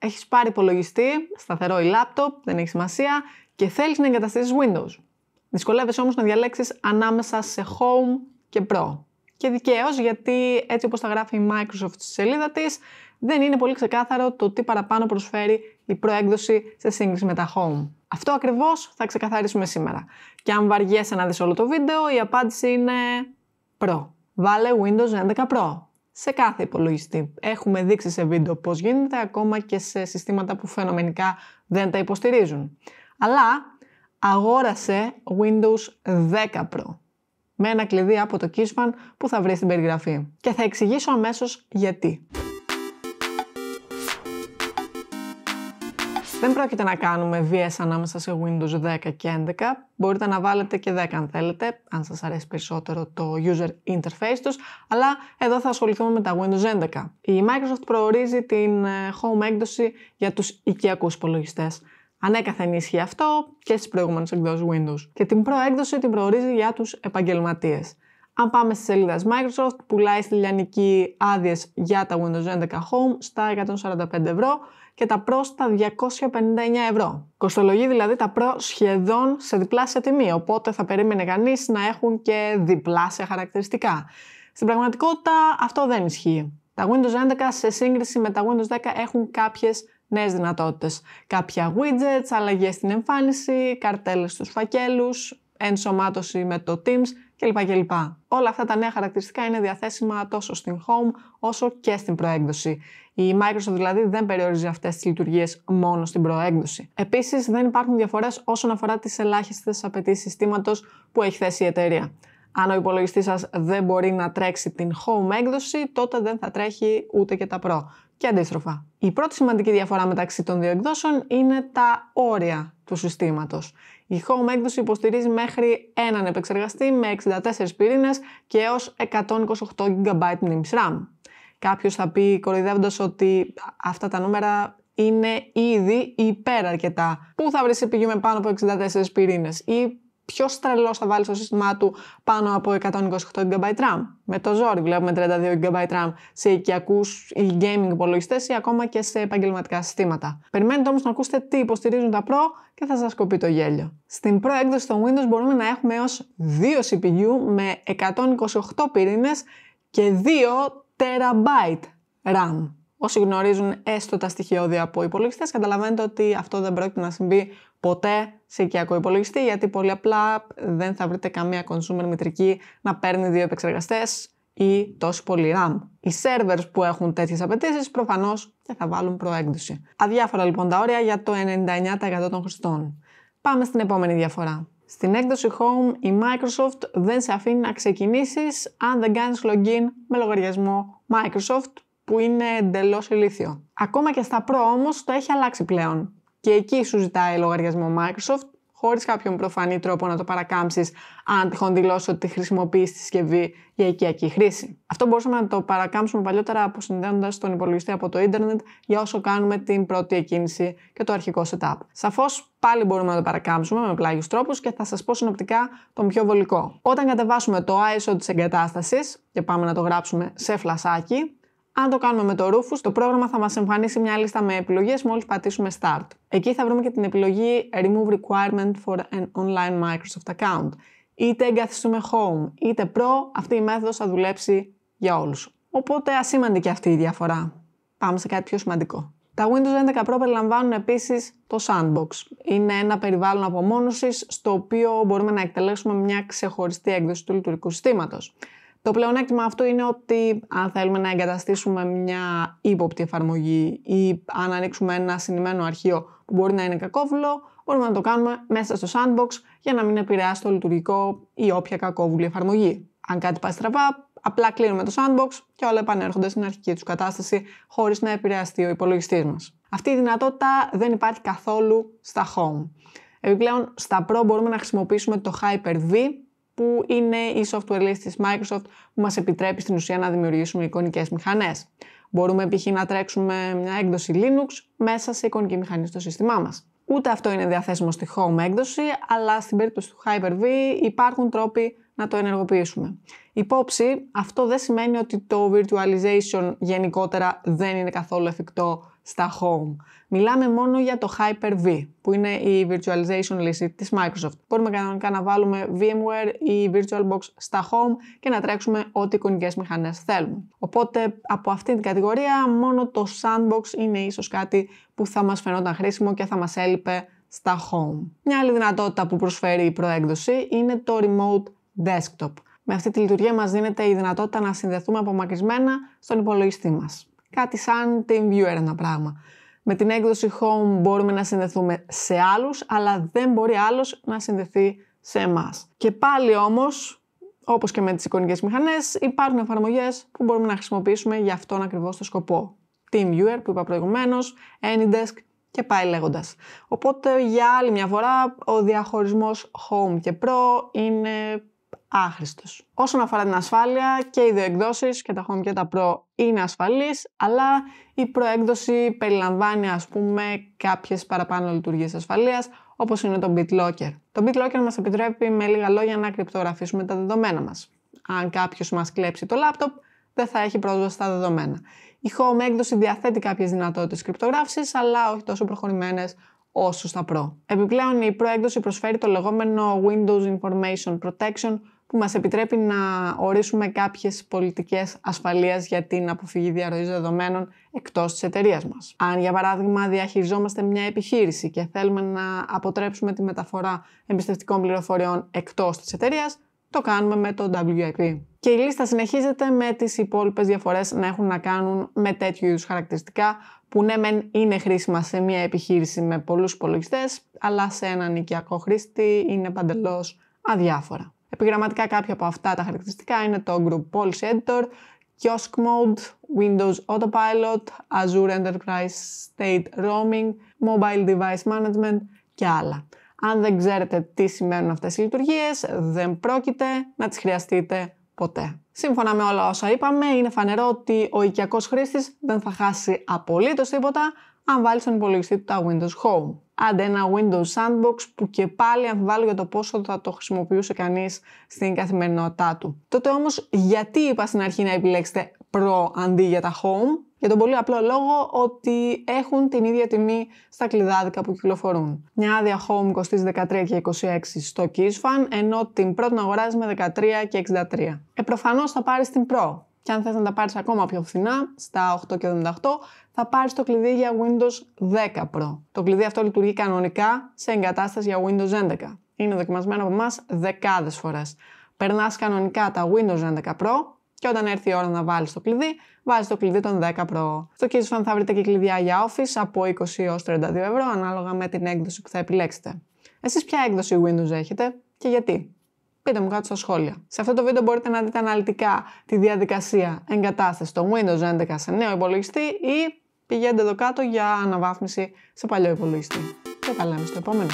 έχεις πάρει υπολογιστή, σταθερό ή λάπτοπ, δεν έχει σημασία και θέλεις να εγκαταστήσεις Windows. Δυσκολεύεσαι όμως να διαλέξεις ανάμεσα σε Home και Pro. Και δικαίως γιατί έτσι όπως τα γράφει η Microsoft στη σελίδα της, δεν είναι πολύ ξεκάθαρο το τι παραπάνω προσφέρει η προέκδοση σε σύγκριση με τα Home. Αυτό ακριβώς θα ξεκαθαρίσουμε σήμερα. Και αν βαριέσαι να δεις όλο το βίντεο, η απάντηση είναι Pro. Βάλε Windows 11 Pro σε κάθε υπολογιστή. Έχουμε δείξει σε βίντεο πώς γίνεται, ακόμα και σε συστήματα που φαινομενικά δεν τα υποστηρίζουν. Αλλά αγόρασε Windows 10 Pro με ένα κλειδί από το Kishvan που θα βρει στην περιγραφή. Και θα εξηγήσω αμέσως γιατί. Δεν πρόκειται να κάνουμε VS ανάμεσα σε Windows 10 και 11. Μπορείτε να βάλετε και 10 αν θέλετε, αν σας αρέσει περισσότερο το user interface τους, αλλά εδώ θα ασχοληθούμε με τα Windows 11. Η Microsoft προορίζει την ε, home έκδοση για τους οικιακούς υπολογιστές. Ανέκαθεν ίσχυε αυτό και στις προηγούμενες εκδόσεις Windows. Και την προέκδοση την προορίζει για τους επαγγελματίες. Αν πάμε στη σελίδα Microsoft, πουλάει στη λιανική άδειες για τα Windows 11 Home στα 145 ευρώ και τα Pro στα 259 ευρώ. Κοστολογεί δηλαδή τα Pro σχεδόν σε διπλάσια τιμή, οπότε θα περίμενε κανείς να έχουν και διπλάσια χαρακτηριστικά. Στην πραγματικότητα αυτό δεν ισχύει. Τα Windows 11 σε σύγκριση με τα Windows 10 έχουν κάποιες νέες δυνατότητες. Κάποια widgets, αλλαγές στην εμφάνιση, καρτέλες στους φακέλους ενσωμάτωση με το Teams κλπ. κλπ. Όλα αυτά τα νέα χαρακτηριστικά είναι διαθέσιμα τόσο στην Home όσο και στην προέκδοση. Η Microsoft δηλαδή δεν περιορίζει αυτές τις λειτουργίες μόνο στην προέκδοση. Επίσης, δεν υπάρχουν διαφορές όσον αφορά τις ελάχιστες απαιτήσεις συστήματος που έχει θέσει η εταιρεία. Αν ο υπολογιστής σας δεν μπορεί να τρέξει την home έκδοση, τότε δεν θα τρέχει ούτε και τα Pro. Και αντίστροφα. Η πρώτη σημαντική διαφορά μεταξύ των δύο εκδόσεων είναι τα όρια του συστήματος. Η Home έκδοση υποστηρίζει μέχρι έναν επεξεργαστή με 64 πυρήνες και έως 128 GB μνήμης RAM. Κάποιος θα πει κοροϊδεύοντας ότι αυτά τα νούμερα είναι ήδη υπεραρκετά. Πού θα βρεις CPU με πάνω από 64 πυρήνες ή ποιο τρελό θα βάλει στο σύστημά του πάνω από 128 GB RAM. Με το ζόρι βλέπουμε 32 GB RAM σε οικιακούς ή gaming υπολογιστές ή ακόμα και σε επαγγελματικά συστήματα. Περιμένετε όμως να ακούσετε τι υποστηρίζουν τα Pro και θα σας κοπεί το γέλιο. Στην Pro έκδοση των Windows μπορούμε να έχουμε έως 2 CPU με 128 πυρήνες και 2 TB RAM. Όσοι γνωρίζουν έστω τα στοιχειώδη από υπολογιστές, καταλαβαίνετε ότι αυτό δεν πρόκειται να συμβεί ποτέ σε οικιακό υπολογιστή, γιατί πολύ απλά δεν θα βρείτε καμία consumer μητρική να παίρνει δύο επεξεργαστές ή τόσο πολύ RAM. Οι servers που έχουν τέτοιες απαιτήσεις προφανώς δεν θα βάλουν προέκδοση. Αδιάφορα λοιπόν τα όρια για το 99% των χρηστών. Πάμε στην επόμενη διαφορά. Στην έκδοση Home η Microsoft δεν σε αφήνει να ξεκινήσεις αν δεν κάνεις login με λογαριασμό Microsoft που είναι εντελώς ηλίθιο. Ακόμα και στα Pro όμως το έχει αλλάξει πλέον και εκεί σου ζητάει λογαριασμό Microsoft χωρίς κάποιον προφανή τρόπο να το παρακάμψεις αν τυχόν δηλώσει ότι χρησιμοποιείς τη συσκευή για οικιακή χρήση. Αυτό μπορούσαμε να το παρακάμψουμε παλιότερα αποσυνδέοντας τον υπολογιστή από το ίντερνετ για όσο κάνουμε την πρώτη εκκίνηση και το αρχικό setup. Σαφώς πάλι μπορούμε να το παρακάμψουμε με πλάγιους τρόπους και θα σας πω συνοπτικά τον πιο βολικό. Όταν κατεβάσουμε το ISO της εγκατάστασης και πάμε να το γράψουμε σε φλασάκι, αν το κάνουμε με το Rufus, το πρόγραμμα θα μας εμφανίσει μια λίστα με επιλογές μόλις πατήσουμε Start. Εκεί θα βρούμε και την επιλογή Remove Requirement for an Online Microsoft Account. Είτε εγκαθιστούμε Home, είτε Pro, αυτή η μέθοδος θα δουλέψει για όλους. Οπότε ασήμαντη και αυτή η διαφορά. Πάμε σε κάτι πιο σημαντικό. Τα Windows 11 Pro περιλαμβάνουν επίσης το Sandbox. Είναι ένα περιβάλλον απομόνωσης στο οποίο μπορούμε να εκτελέσουμε μια ξεχωριστή έκδοση του λειτουργικού συστήματος. Το πλεονέκτημα αυτό είναι ότι αν θέλουμε να εγκαταστήσουμε μια ύποπτη εφαρμογή ή αν ανοίξουμε ένα συνημένο αρχείο που μπορεί να είναι κακόβουλο, μπορούμε να το κάνουμε μέσα στο sandbox για να μην επηρεάσει το λειτουργικό ή όποια κακόβουλη εφαρμογή. Αν κάτι πάει στραβά, απλά κλείνουμε το sandbox και όλα επανέρχονται στην αρχική τους κατάσταση χωρίς να επηρεαστεί ο υπολογιστής μας. Αυτή η δυνατότητα δεν υπάρχει καθόλου στα home. Επιπλέον, στα Pro μπορούμε να χρησιμοποιήσουμε το Hyper-V που είναι η software list της Microsoft που μας επιτρέπει στην ουσία να δημιουργήσουμε εικονικές μηχανές. Μπορούμε π.χ. να τρέξουμε μια έκδοση Linux μέσα σε εικονική μηχανή στο σύστημά μας. Ούτε αυτό είναι διαθέσιμο στη Home έκδοση, αλλά στην περίπτωση του Hyper-V υπάρχουν τρόποι να το ενεργοποιήσουμε. Υπόψη, αυτό δεν σημαίνει ότι το virtualization γενικότερα δεν είναι καθόλου εφικτό στα home. Μιλάμε μόνο για το Hyper-V, που είναι η virtualization λύση της Microsoft. Μπορούμε κανονικά να βάλουμε VMware ή VirtualBox στα home και να τρέξουμε ό,τι εικονικές μηχανές θέλουμε. Οπότε από αυτήν την κατηγορία μόνο το Sandbox είναι ίσως κάτι που θα μας φαινόταν χρήσιμο και θα μας έλειπε στα home. Μια άλλη δυνατότητα που προσφέρει η προέκδοση είναι το Remote desktop. Με αυτή τη λειτουργία μας δίνεται η δυνατότητα να συνδεθούμε απομακρυσμένα στον υπολογιστή μας. Κάτι σαν TeamViewer ένα πράγμα. Με την έκδοση Home μπορούμε να συνδεθούμε σε άλλους, αλλά δεν μπορεί άλλος να συνδεθεί σε εμάς. Και πάλι όμως, όπως και με τις εικονικές μηχανές, υπάρχουν εφαρμογές που μπορούμε να χρησιμοποιήσουμε για αυτόν ακριβώς το σκοπό. TeamViewer που είπα προηγουμένως, AnyDesk και πάει λέγοντας. Οπότε για άλλη μια φορά ο διαχωρισμός Home και Pro είναι άχρηστος. Όσον αφορά την ασφάλεια και οι δύο εκδόσεις και τα Home και τα Pro είναι ασφαλείς, αλλά η προέκδοση περιλαμβάνει ας πούμε κάποιες παραπάνω λειτουργίες ασφαλείας όπως είναι το BitLocker. Το BitLocker μας επιτρέπει με λίγα λόγια να κρυπτογραφήσουμε τα δεδομένα μας. Αν κάποιος μας κλέψει το laptop δεν θα έχει πρόσβαση στα δεδομένα. Η Home έκδοση διαθέτει κάποιες δυνατότητες κρυπτογράφησης, αλλά όχι τόσο προχωρημένες όσο στα Pro. Επιπλέον, η Pro έκδοση προσφέρει το λεγόμενο Windows Information Protection, που μας επιτρέπει να ορίσουμε κάποιες πολιτικές ασφαλείας για την αποφυγή διαρροής δεδομένων εκτός της εταιρείας μας. Αν για παράδειγμα διαχειριζόμαστε μια επιχείρηση και θέλουμε να αποτρέψουμε τη μεταφορά εμπιστευτικών πληροφοριών εκτός της εταιρείας, το κάνουμε με το WIP. Και η λίστα συνεχίζεται με τις υπόλοιπες διαφορές να έχουν να κάνουν με τέτοιου είδους χαρακτηριστικά που ναι μεν είναι χρήσιμα σε μια επιχείρηση με πολλούς υπολογιστές, αλλά σε έναν οικιακό χρήστη είναι παντελώς αδιάφορα. Επιγραμματικά κάποια από αυτά τα χαρακτηριστικά είναι το Group Policy Editor, Kiosk Mode, Windows Autopilot, Azure Enterprise State Roaming, Mobile Device Management και άλλα. Αν δεν ξέρετε τι σημαίνουν αυτές οι λειτουργίες, δεν πρόκειται να τις χρειαστείτε ποτέ. Σύμφωνα με όλα όσα είπαμε, είναι φανερό ότι ο οικιακός χρήστης δεν θα χάσει απολύτως τίποτα αν βάλει στον υπολογιστή του τα Windows Home άντε ένα Windows Sandbox που και πάλι αμφιβάλλω για το πόσο θα το χρησιμοποιούσε κανείς στην καθημερινότητά του. Τότε όμως γιατί είπα στην αρχή να επιλέξετε Pro αντί για τα Home, για τον πολύ απλό λόγο ότι έχουν την ίδια τιμή στα κλειδάδικα που κυκλοφορούν. Μια άδεια home κοστίζει 13 και 26 στο Kisfan, ενώ την πρώτη να αγοράζει με 13 και 63. Ε, προφανώς θα πάρεις την Pro, και αν θες να τα πάρεις ακόμα πιο φθηνά, στα 8 και 78, θα πάρεις το κλειδί για Windows 10 Pro. Το κλειδί αυτό λειτουργεί κανονικά σε εγκατάσταση για Windows 11. Είναι δοκιμασμένο από εμάς δεκάδες φορές. Περνάς κανονικά τα Windows 11 Pro και όταν έρθει η ώρα να βάλεις το κλειδί, βάζεις το κλειδί των 10 Pro. Στο Kizfan θα βρείτε και κλειδιά για Office από 20 έως 32 ευρώ, ανάλογα με την έκδοση που θα επιλέξετε. Εσείς ποια έκδοση Windows έχετε και γιατί πείτε μου κάτω στα σχόλια. Σε αυτό το βίντεο μπορείτε να δείτε αναλυτικά τη διαδικασία εγκατάστασης στο Windows 11 σε νέο υπολογιστή ή πηγαίνετε εδώ κάτω για αναβάθμιση σε παλιό υπολογιστή. Και τα στο επόμενο.